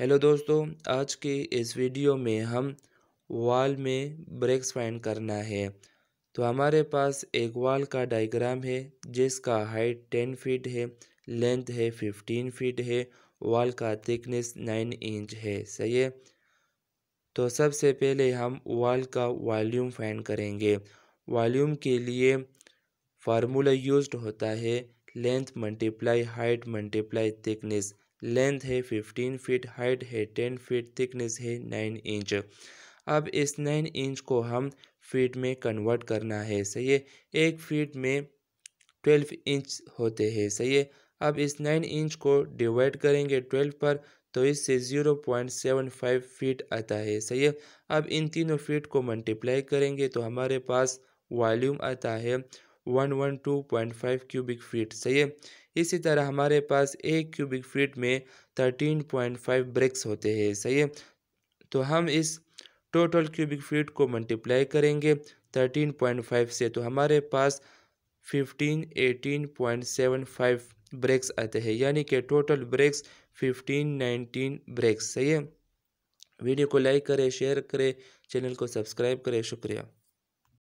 hello दोस्तों आज के इस वीडियो में हम वाल में ब्रेक्स फाइंड करना है तो हमारे पास एक वाल का डायग्राम है जिसका हाइट टेन फीट है लेंथ है फिफ्टीन फीट है वाल का थिकनेस नाइन इंच है सही है तो सबसे पहले हम वाल का वॉल्यूम फाइंड करेंगे वॉल्यूम के लिए फार्मूला यूज्ड होता है length multiply height multiply thickness length है फिफ्टीन फीट हाइट है टेन फीट थिकनेस है नाइन इंच अब इस नाइन इंच को हम फीट में कन्वर्ट करना है सही है एक फीट में ट्वेल्व इंच होते हैं सही है अब इस नाइन इंच को डिवाइड करेंगे ट्वेल्व पर तो इससे zero point seven five feet आता है सही है अब इन तीनों फीट को मल्टीप्लाई करेंगे तो हमारे पास वॉल्यूम आता है one one two point five cubic feet सही है इसी तरह हमारे पास एक क्यूबिक फीट में थर्टीन पॉइंट फाइव ब्रिक्स होते हैं सही है तो हम इस टोटल क्यूबिक फीट को मल्टीप्लाई करेंगे थर्टीन पॉइंट फाइव से तो हमारे पास fifteen eighteen point seven five bricks आते हैं यानी कि total bricks fifteen nineteen bricks सही है वीडियो को लाइक करें शेयर करें चैनल को सब्सक्राइब करें शुक्रिया